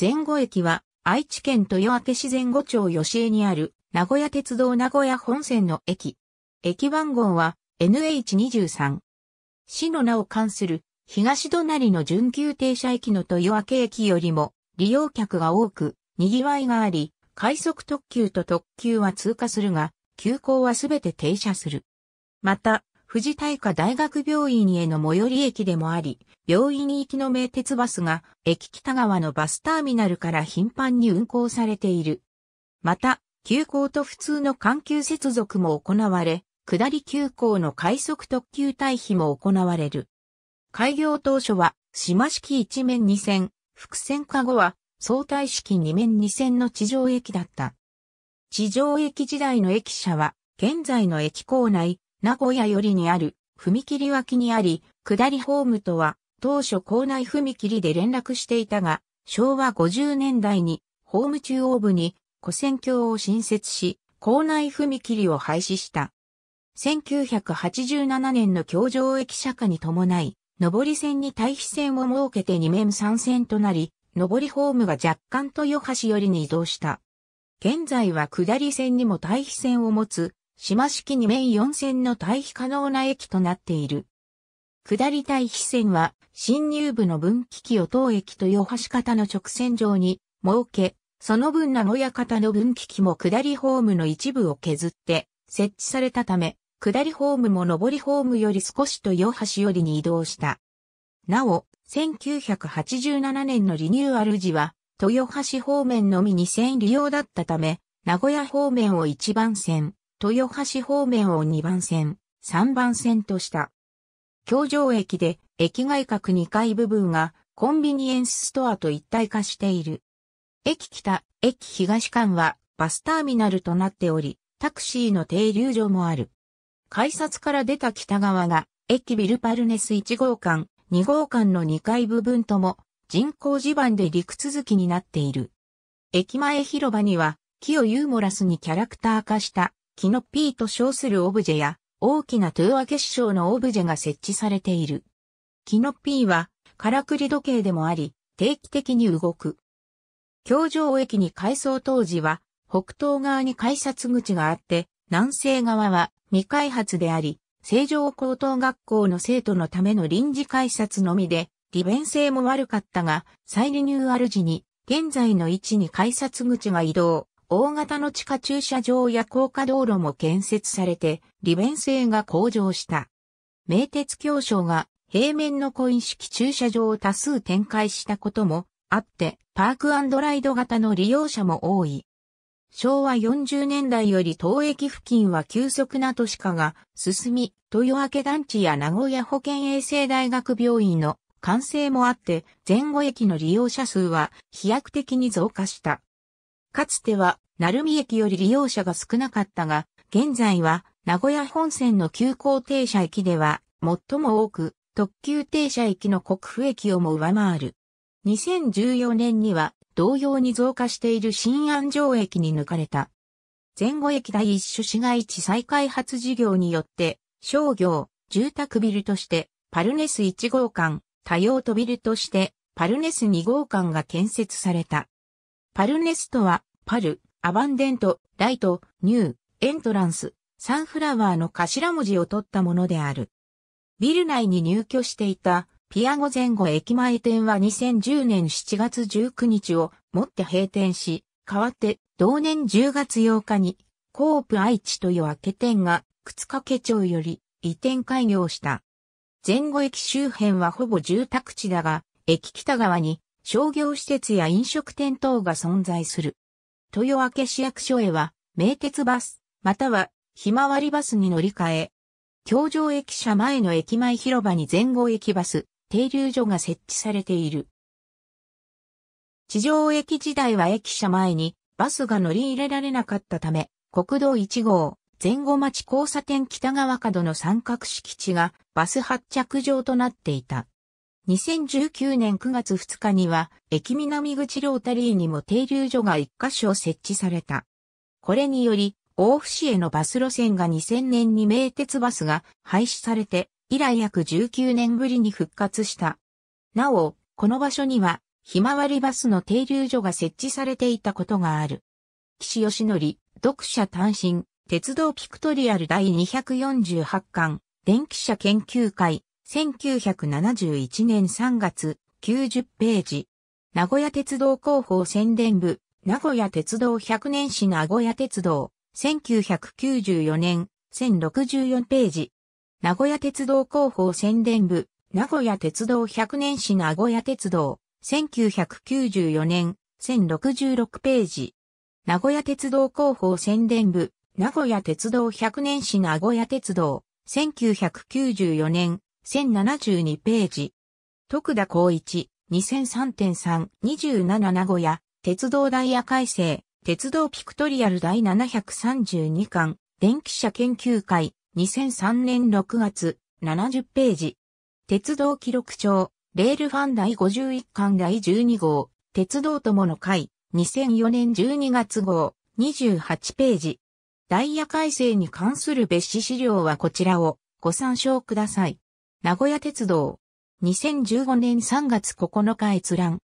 前後駅は愛知県豊明市前後町吉江にある名古屋鉄道名古屋本線の駅。駅番号は NH23。市の名を冠する東隣の準急停車駅の豊明駅よりも利用客が多く賑わいがあり、快速特急と特急は通過するが、急行はすべて停車する。また、富士大科大学病院への最寄り駅でもあり、病院行きの名鉄バスが駅北側のバスターミナルから頻繁に運行されている。また、急行と普通の緩急接続も行われ、下り急行の快速特急退避も行われる。開業当初は、島式一面二線、伏線化後は、相対式二面二線の地上駅だった。地上駅時代の駅舎は、現在の駅構内、名古屋よりにある、踏切脇にあり、下りホームとは、当初校内踏切で連絡していたが、昭和50年代に、ホーム中央部に、古戦橋を新設し、校内踏切を廃止した。1987年の橋上駅舎迦に伴い、上り線に対比線を設けて2面3線となり、上りホームが若干豊橋寄りに移動した。現在は下り線にも対比線を持つ島式2面4線の対比可能な駅となっている。下り対比線は、新入部の分岐器を当駅と洋橋方の直線上に設け、その分名古屋方の分岐器も下りホームの一部を削って設置されたため、下りホームも上りホームより少しと洋橋よりに移動した。なお、1987年のリニューアル時は、豊橋方面のみに線利用だったため、名古屋方面を一番線、豊橋方面を2番線、3番線とした。京城駅で駅外角2階部分がコンビニエンスストアと一体化している。駅北、駅東間はバスターミナルとなっており、タクシーの停留所もある。改札から出た北側が駅ビルパルネス1号館、2号館の2階部分とも人工地盤で陸続きになっている。駅前広場には木をユーモラスにキャラクター化したキノピーと称するオブジェや、大きな豊明結晶のオブジェが設置されている。キノピーは、からくり時計でもあり、定期的に動く。京城駅に改装当時は、北東側に改札口があって、南西側は未開発であり、成城高等学校の生徒のための臨時改札のみで、利便性も悪かったが、再リニューアル時に、現在の位置に改札口が移動。大型の地下駐車場や高架道路も建設されて、利便性が向上した。名鉄協商が平面のコイン式駐車場を多数展開したこともあって、パークライド型の利用者も多い。昭和40年代より当駅付近は急速な都市化が進み、豊明団地や名古屋保健衛生大学病院の完成もあって、前後駅の利用者数は飛躍的に増加した。かつては、鳴海駅より利用者が少なかったが、現在は、名古屋本線の急行停車駅では、最も多く、特急停車駅の国府駅をも上回る。2014年には、同様に増加している新安城駅に抜かれた。前後駅第一種市街地再開発事業によって、商業、住宅ビルとして、パルネス1号館、多用途ビルとして、パルネス2号館が建設された。パルネストは、パル、アバンデント、ライト、ニュー、エントランス、サンフラワーの頭文字を取ったものである。ビル内に入居していた、ピアゴ前後駅前店は2010年7月19日をもって閉店し、代わって同年10月8日にコープ愛知という明け店が靴掛町より移転開業した。前後駅周辺はほぼ住宅地だが、駅北側に商業施設や飲食店等が存在する。豊明市役所へは、名鉄バス、または、ひまわりバスに乗り換え、京城駅舎前の駅前広場に前後駅バス、停留所が設置されている。地上駅時代は駅舎前にバスが乗り入れられなかったため、国道1号、前後町交差点北側角の三角敷地がバス発着場となっていた。2019年9月2日には、駅南口ロータリーにも停留所が1カ所設置された。これにより、大府市へのバス路線が2000年に名鉄バスが廃止されて、以来約19年ぶりに復活した。なお、この場所には、ひまわりバスの停留所が設置されていたことがある。岸義則、読者単身、鉄道ピクトリアル第248巻、電気車研究会、1971年3月、90ページ。名古屋鉄道広報宣伝部、名古屋鉄道100年史名古屋鉄道、1994年、1064ページ。名古屋鉄道広報宣伝部、名古屋鉄道100年史名古屋鉄道、1994年、1066ページ。名古屋鉄道広報宣伝部、名古屋鉄道100年史名古屋鉄道、1994年、1072ページ。徳田光一、2003.3、27名古屋、鉄道ダイヤ改正、鉄道ピクトリアル第732巻、電気車研究会、2003年6月、70ページ。鉄道記録帳、レールファン第51巻第12号、鉄道友の会、2004年12月号、28ページ。ダイヤ改正に関する別紙資料はこちらをご参照ください。名古屋鉄道。2015年3月9日閲覧。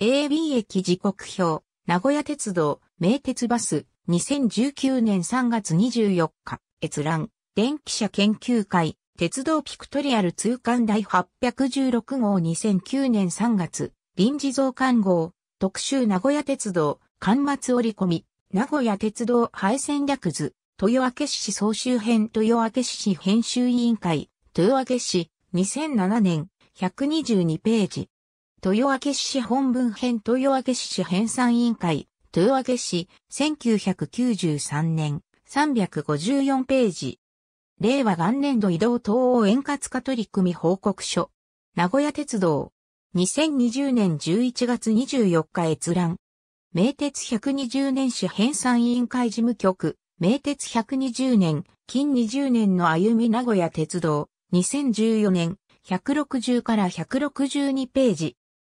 AB 駅時刻表。名古屋鉄道、名鉄バス。2019年3月24日。閲覧。電気車研究会。鉄道ピクトリアル通貫第816号2009年3月。臨時増刊号。特集名古屋鉄道。刊末折り込み。名古屋鉄道廃線略図。豊明市総集編豊明市編集委員会。豊明市、2007年、122ページ。豊明市本文編豊明市編纂委員会、豊明市、1993年、354ページ。令和元年度移動等を円滑化取り組み報告書。名古屋鉄道。2020年11月24日閲覧。名鉄120年市編纂委員会事務局。名鉄120年、近20年の歩み名古屋鉄道。2014年、160から162ページ。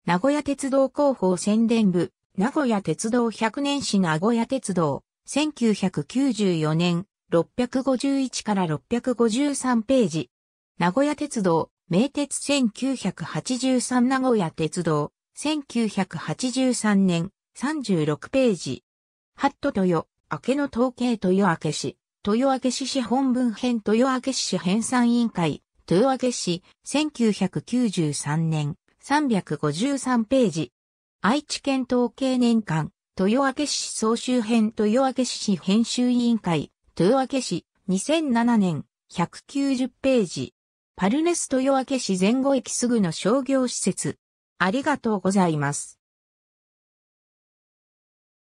名古屋鉄道広報宣伝部、名古屋鉄道100年史名古屋鉄道、1994年、651から653ページ。名古屋鉄道、名鉄1983名古屋鉄道、1983年、36ページ。ハット豊、明けの統計豊明け市。豊明市市本文編豊明市編纂委員会、豊明市、1993年、353ページ。愛知県統計年間、豊明市総集編豊明市編集委員会、豊明市、2007年、190ページ。パルネス豊明市前後駅すぐの商業施設。ありがとうございます。